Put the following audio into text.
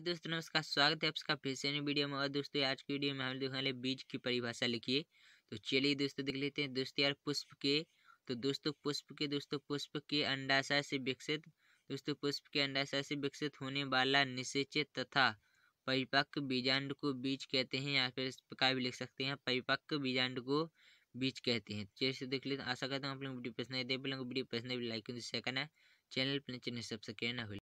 दोस्तों नमस्कार स्वागत है आपका फिर से वीडियो में और दोस्तों आज की वीडियो में हम देखने वाले बीज की परिभाषा लिखिए तो चलिए दोस्तों देख लेते हैं दोस्तों यार पुष्प के तो दोस्तों पुष्प के दोस्तों पुष्प के अंडाशय से विकसित दोस्तों पुष्प के अंडाशय से विकसित होने वाला निषेचित तथा परिपक्व बीजांड को बीज कहते हैं या फिर इस प्रकार भी लिख सकते हैं परिपक्व बीजांड को बीज कहते हैं चलिए से देख लेते हैं आशा करता हूँ आप लोग वीडियो पसंद देख दे वीडियो पसंद तो लाइक करना चैनल पर नीचे सब्सक्राइब ना हो